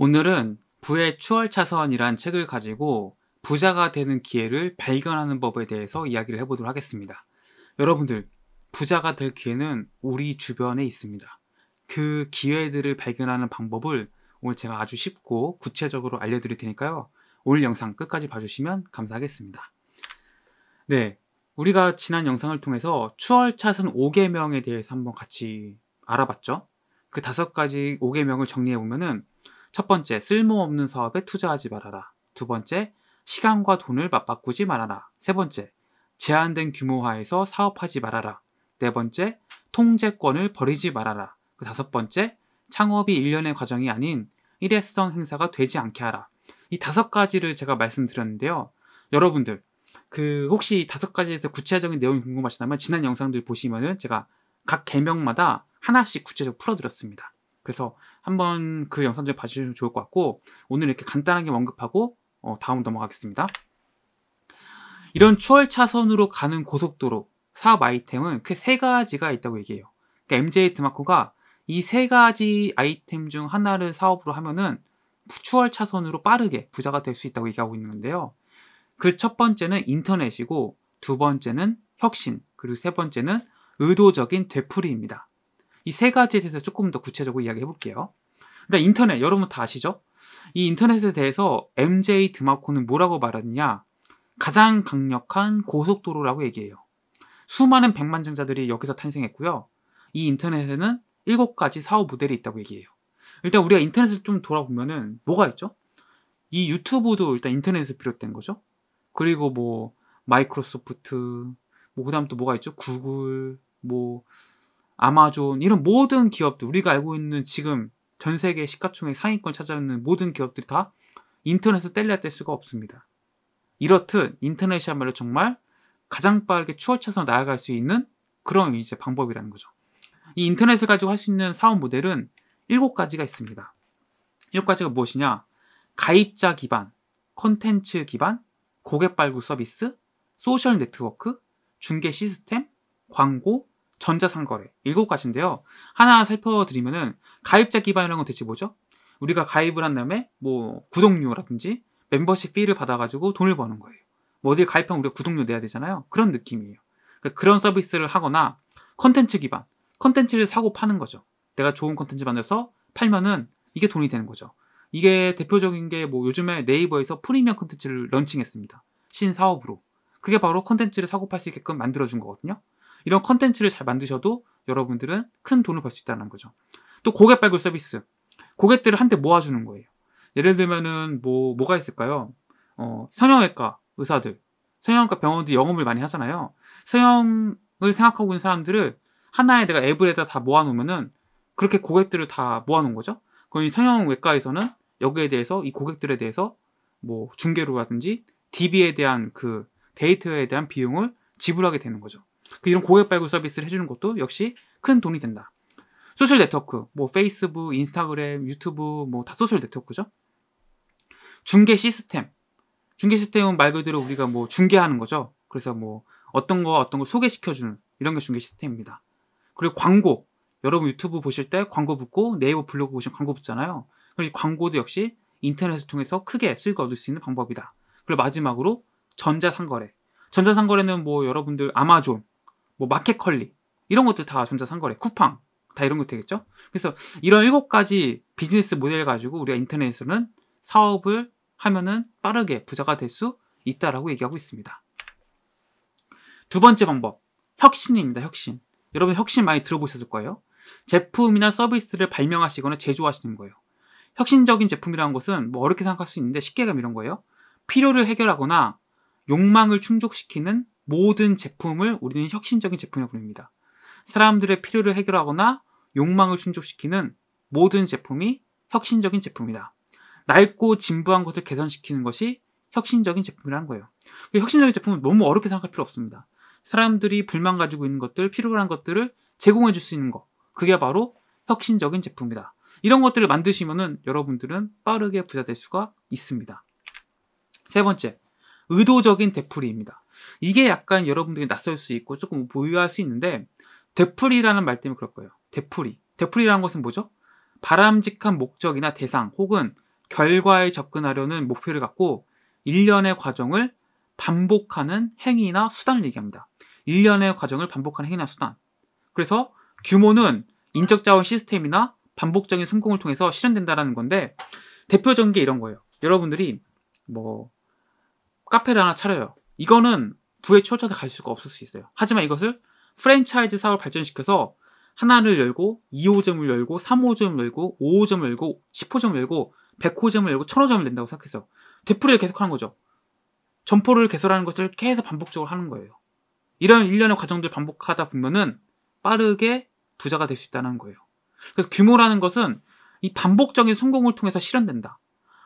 오늘은 부의 추월차선이란 책을 가지고 부자가 되는 기회를 발견하는 법에 대해서 이야기를 해보도록 하겠습니다. 여러분들, 부자가 될 기회는 우리 주변에 있습니다. 그 기회들을 발견하는 방법을 오늘 제가 아주 쉽고 구체적으로 알려드릴 테니까요. 오늘 영상 끝까지 봐주시면 감사하겠습니다. 네. 우리가 지난 영상을 통해서 추월차선 5개명에 대해서 한번 같이 알아봤죠? 그 다섯 가지 5개명을 정리해보면은 첫 번째, 쓸모없는 사업에 투자하지 말아라. 두 번째, 시간과 돈을 맞바꾸지 말아라. 세 번째, 제한된 규모화에서 사업하지 말아라. 네 번째, 통제권을 버리지 말아라. 그 다섯 번째, 창업이 1년의 과정이 아닌 일회성 행사가 되지 않게 하라. 이 다섯 가지를 제가 말씀드렸는데요. 여러분들, 그 혹시 다섯 가지에 서 구체적인 내용이 궁금하시다면 지난 영상들 보시면은 제가 각 개명마다 하나씩 구체적으로 풀어드렸습니다. 그래서 한번 그 영상 좀 봐주시면 좋을 것 같고 오늘 이렇게 간단하게 언급하고 어, 다음 넘어가겠습니다. 이런 추월 차선으로 가는 고속도로 사업 아이템은 꽤 세 가지가 있다고 얘기해요. 그러니까 MJ 드마코가 이 세 가지 아이템 중 하나를 사업으로 하면은 추월 차선으로 빠르게 부자가 될 수 있다고 얘기하고 있는데요. 그 첫 번째는 인터넷이고 두 번째는 혁신 그리고 세 번째는 의도적인 되풀이입니다. 이세 가지에 대해서 조금 더 구체적으로 이야기해 볼게요. 일단 인터넷 여러분 다 아시죠? 이 인터넷에 대해서 MJ 드마코는 뭐라고 말하느냐? 가장 강력한 고속도로라고 얘기해요. 수많은 백만 장자들이 여기서 탄생했고요. 이 인터넷에는 일곱 가지 사후 모델이 있다고 얘기해요. 일단 우리가 인터넷을 좀 돌아보면은 뭐가 있죠? 이 유튜브도 일단 인터넷에서 비롯된 거죠. 그리고 뭐 마이크로소프트, 뭐 그다음 또 뭐가 있죠? 구글, 뭐 아마존 이런 모든 기업들 우리가 알고 있는 지금 전 세계 시가총액 상위권 찾아있는 모든 기업들이 다 인터넷에서 뗄래야 뗄 수가 없습니다. 이렇듯 인터넷이야말로 정말 가장 빠르게 추월차서 나아갈 수 있는 그런 이제 방법이라는 거죠. 이 인터넷을 가지고 할 수 있는 사업 모델은 7가지가 있습니다. 7가지가 무엇이냐? 가입자 기반, 콘텐츠 기반, 고객 발굴 서비스, 소셜 네트워크, 중개 시스템, 광고, 전자상거래 7가지인데요. 하나 살펴드리면은 가입자 기반이라는 건 대체 뭐죠? 우리가 가입을 한 다음에 뭐 구독료라든지 멤버십 피를 받아가지고 돈을 버는 거예요. 뭐 어딜 가입하면 우리가 구독료 내야 되잖아요. 그런 느낌이에요. 그러니까 그런 서비스를 하거나 컨텐츠 기반, 컨텐츠를 사고 파는 거죠. 내가 좋은 컨텐츠 만들어서 팔면은 이게 돈이 되는 거죠. 이게 대표적인 게 뭐 요즘에 네이버에서 프리미엄 컨텐츠를 런칭했습니다. 신사업으로. 그게 바로 컨텐츠를 사고 팔 수 있게끔 만들어준 거거든요. 이런 컨텐츠를 잘 만드셔도 여러분들은 큰 돈을 벌 수 있다는 거죠. 또 고객 발굴 서비스. 고객들을 한테 모아주는 거예요. 예를 들면은 뭐 뭐가 있을까요? 어, 성형외과 의사들, 성형외과 병원들이 영업을 많이 하잖아요. 성형을 생각하고 있는 사람들을 하나에 내가 앱에다 다 모아놓으면은 그렇게 고객들을 다 모아놓은 거죠. 그럼 이 성형외과에서는 여기에 대해서 이 고객들에 대해서 뭐 중개료라든지 DB에 대한 그 데이터에 대한 비용을 지불하게 되는 거죠. 그 이런 고객 발굴 서비스를 해주는 것도 역시 큰 돈이 된다. 소셜 네트워크, 뭐 페이스북, 인스타그램, 유튜브, 뭐 다 소셜 네트워크죠. 중계 시스템. 중계 시스템은 말 그대로 우리가 뭐 중계하는 거죠. 그래서 뭐 어떤 거 어떤 걸 소개시켜주는 이런 게 중계 시스템입니다. 그리고 광고. 여러분 유튜브 보실 때 광고 붙고 네이버 블로그 보시면 광고 붙잖아요. 그리고 광고도 역시 인터넷을 통해서 크게 수익을 얻을 수 있는 방법이다. 그리고 마지막으로 전자상거래. 전자상거래는 뭐 여러분들 아마존, 뭐 마켓컬리 이런 것들다 전자상거래, 쿠팡 다 이런 것 되겠죠. 그래서 이런 일곱 가지 비즈니스 모델 가지고 우리가 인터넷으로는 사업을 하면은 빠르게 부자가 될 수 있다라고 얘기하고 있습니다. 두 번째 방법, 혁신입니다. 혁신. 여러분 혁신 많이 들어보셨을 거예요. 제품이나 서비스를 발명하시거나 제조하시는 거예요. 혁신적인 제품이라는 것은 뭐 어렵게 생각할 수 있는데 쉽게 가면 이런 거예요. 필요를 해결하거나 욕망을 충족시키는 모든 제품을 우리는 혁신적인 제품이라고 부릅니다. 사람들의 필요를 해결하거나 욕망을 충족시키는 모든 제품이 혁신적인 제품이다. 낡고 진부한 것을 개선시키는 것이 혁신적인 제품이라는 거예요. 혁신적인 제품은 너무 어렵게 생각할 필요 없습니다. 사람들이 불만 가지고 있는 것들, 필요로 한 것들을 제공해 줄 수 있는 것. 그게 바로 혁신적인 제품이다. 이런 것들을 만드시면 여러분들은 빠르게 부자 될 수가 있습니다. 세 번째, 의도적인 대풀이입니다. 이게 약간 여러분들이 낯설 수 있고 조금 보유할 수 있는데 되풀이라는 말 때문에 그럴 거예요. 되풀이. 되풀이라는 것은 뭐죠? 바람직한 목적이나 대상 혹은 결과에 접근하려는 목표를 갖고 일련의 과정을 반복하는 행위나 수단을 얘기합니다. 일련의 과정을 반복하는 행위나 수단. 그래서 규모는 인적 자원 시스템이나 반복적인 성공을 통해서 실현된다라는 건데 대표적인 게 이런 거예요. 여러분들이 뭐 카페를 하나 차려요. 이거는 부의 추월차서갈 수가 없을 수 있어요. 하지만 이것을 프랜차이즈 사업을 발전시켜서 하나를 열고 2호점을 열고 3호점을 열고 5호점을 열고 10호점을 열고 100호점을 열고 1000호점을 낸다고 생각해서 되풀이를 계속하는 거죠. 점포를 개설하는 것을 계속 반복적으로 하는 거예요. 이런 일련의 과정들 반복하다 보면은 빠르게 부자가 될 수 있다는 거예요. 그래서 규모라는 것은 이 반복적인 성공을 통해서 실현된다.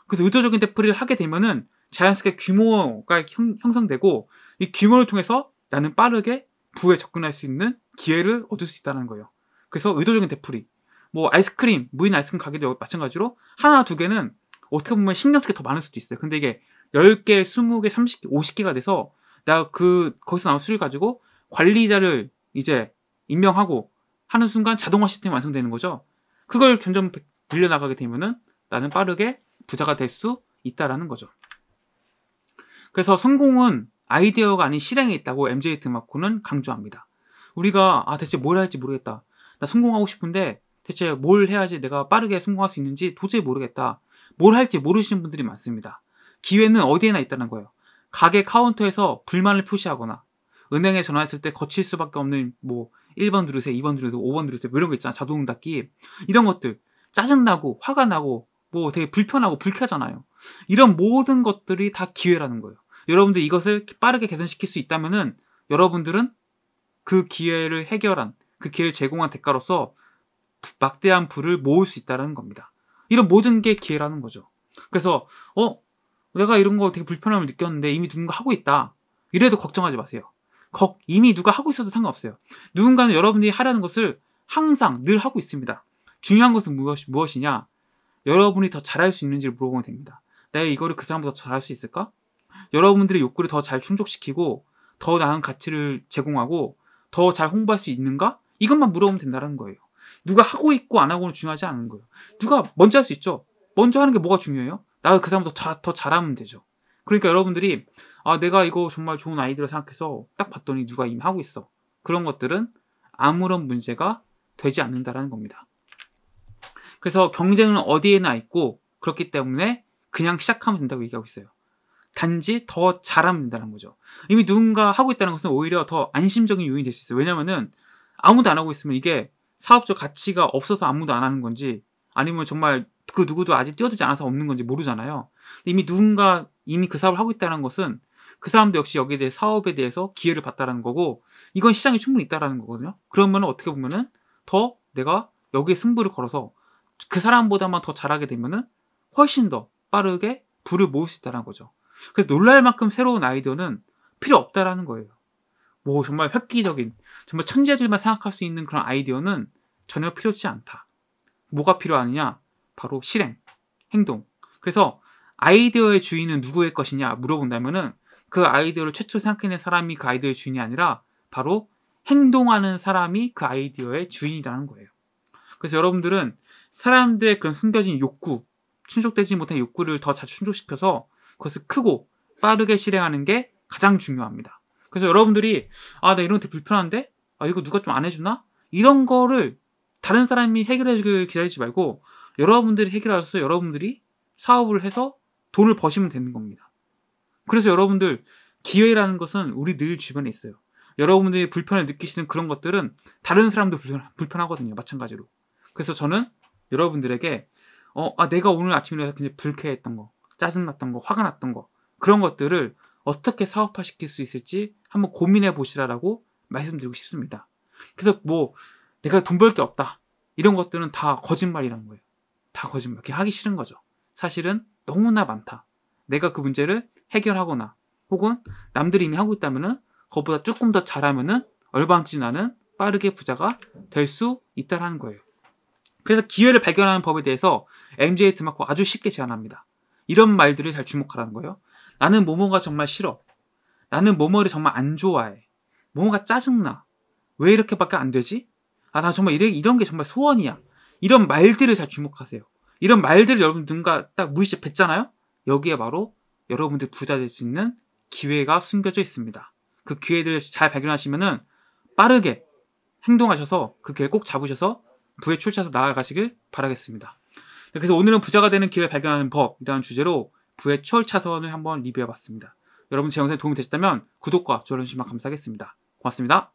그래서 의도적인 되풀이를 하게 되면은 자연스럽게 규모가 형, 형성되고 이 규모를 통해서 나는 빠르게 부에 접근할 수 있는 기회를 얻을 수 있다는 거예요. 그래서 의도적인 대풀이. 뭐 아이스크림, 무인 아이스크림 가게도 마찬가지로 하나, 두 개는 어떻게 보면 신경 쓰게 더 많을 수도 있어요. 근데 이게 10개, 20개, 30개, 50개가 돼서 나 그 거기서 나온 수를 가지고 관리자를 이제 임명하고 하는 순간 자동화 시스템이 완성되는 거죠. 그걸 점점 늘려나가게 되면은 나는 빠르게 부자가 될 수 있다라는 거죠. 그래서 성공은 아이디어가 아닌 실행에 있다고 MJ 드마코는 강조합니다. 우리가 아 대체 뭘 해야 할지 모르겠다. 나 성공하고 싶은데 대체 뭘 해야지 내가 빠르게 성공할 수 있는지 도저히 모르겠다. 뭘 할지 모르시는 분들이 많습니다. 기회는 어디에나 있다는 거예요. 가게 카운터에서 불만을 표시하거나 은행에 전화했을 때 거칠 수밖에 없는 뭐 1번 누르세요, 2번 누르세요, 5번 누르세요 뭐 이런 거 있잖아. 자동응답기. 이런 것들 짜증나고 화가 나고 뭐 되게 불편하고 불쾌하잖아요. 이런 모든 것들이 다 기회라는 거예요. 여러분들 이것을 빠르게 개선시킬 수 있다면은 여러분들은 그 기회를 해결한 그 기회를 제공한 대가로서 막대한 부를 모을 수 있다는 겁니다. 이런 모든 게 기회라는 거죠. 그래서 어 내가 이런 거 되게 불편함을 느꼈는데 이미 누군가 하고 있다. 이래도 걱정하지 마세요. 걱, 이미 누가 하고 있어도 상관없어요. 누군가는 여러분들이 하려는 것을 항상 늘 하고 있습니다. 중요한 것은 무엇, 무엇이냐? 여러분이 더 잘할 수 있는지를 물어보면 됩니다. 내가 이거를 그 사람보다 더 잘할 수 있을까? 여러분들의 욕구를 더 잘 충족시키고 더 나은 가치를 제공하고 더 잘 홍보할 수 있는가? 이것만 물어보면 된다는 거예요. 누가 하고 있고 안 하고는 중요하지 않은 거예요. 누가 먼저 할 수 있죠. 먼저 하는 게 뭐가 중요해요? 나 그사람보더 잘하면 되죠. 그러니까 여러분들이 아 내가 이거 정말 좋은 아이디어를 생각해서 딱 봤더니 누가 이미 하고 있어. 그런 것들은 아무런 문제가 되지 않는다라는 겁니다. 그래서 경쟁은 어디에나 있고 그렇기 때문에 그냥 시작하면 된다고 얘기하고 있어요. 단지 더 잘합니다라는 거죠. 이미 누군가 하고 있다는 것은 오히려 더 안심적인 요인이 될 수 있어요. 왜냐면은 아무도 안 하고 있으면 이게 사업적 가치가 없어서 아무도 안 하는 건지 아니면 정말 그 누구도 아직 뛰어들지 않아서 없는 건지 모르잖아요. 이미 누군가 이미 그 사업을 하고 있다는 것은 그 사람도 역시 여기에 대해 사업에 대해서 기회를 봤다는 라 거고 이건 시장이 충분히 있다라는 거거든요. 그러면 어떻게 보면은 더 내가 여기에 승부를 걸어서 그 사람보다만 더 잘하게 되면은 훨씬 더 빠르게 불을 모을 수 있다는 거죠. 그래서 놀랄 만큼 새로운 아이디어는 필요 없다라는 거예요. 뭐 정말 획기적인 정말 천재들만 생각할 수 있는 그런 아이디어는 전혀 필요치 않다. 뭐가 필요하느냐? 바로 실행, 행동. 그래서 아이디어의 주인은 누구의 것이냐 물어본다면은 그 아이디어를 최초 생각해낸 사람이 그 아이디어의 주인이 아니라 바로 행동하는 사람이 그 아이디어의 주인이라는 거예요. 그래서 여러분들은 사람들의 그런 숨겨진 욕구, 충족되지 못한 욕구를 더 잘 충족시켜서 그것을 크고 빠르게 실행하는 게 가장 중요합니다. 그래서 여러분들이 아, 나 이런 데 불편한데? 아, 이거 누가 좀 안 해주나? 이런 거를 다른 사람이 해결해 주길 기다리지 말고 여러분들이 해결하셔서 여러분들이 사업을 해서 돈을 버시면 되는 겁니다. 그래서 여러분들 기회라는 것은 우리 늘 주변에 있어요. 여러분들이 불편을 느끼시는 그런 것들은 다른 사람도 불편, 불편하거든요. 마찬가지로. 그래서 저는 여러분들에게 어, 아, 내가 오늘 아침에 굉장히 불쾌했던 거 짜증났던 거, 화가 났던 거 그런 것들을 어떻게 사업화 시킬 수 있을지 한번 고민해 보시라고 말씀드리고 싶습니다. 그래서 뭐 내가 돈 벌 게 없다 이런 것들은 다 거짓말이라는 거예요. 다 거짓말. 그게 하기 싫은 거죠. 사실은 너무나 많다. 내가 그 문제를 해결하거나 혹은 남들이 이미 하고 있다면은 그보다 조금 더 잘하면은 얼반지 나는 빠르게 부자가 될 수 있다라는 거예요. 그래서 기회를 발견하는 법에 대해서 MJ 드마코 아주 쉽게 제안합니다. 이런 말들을 잘 주목하라는 거예요. 나는 모모가 정말 싫어. 나는 모모를 정말 안 좋아해. 모모가 짜증나. 왜 이렇게밖에 안 되지? 아, 나 정말 이래, 이런 게 정말 소원이야. 이런 말들을 잘 주목하세요. 이런 말들을 여러분 눈군가딱 무의식에 뱉잖아요? 여기에 바로 여러분들 부자 될 수 있는 기회가 숨겨져 있습니다. 그 기회들을 잘 발견하시면은 빠르게 행동하셔서 그 기회 꼭 잡으셔서 부에 출처해서 나아가시길 바라겠습니다. 그래서 오늘은 부자가 되는 기회 발견하는 법이라는 주제로 부의 추월 차선을 한번 리뷰해봤습니다. 여러분 제영상에 도움이 되셨다면 구독과 좋아요 주시면 감사하겠습니다. 고맙습니다.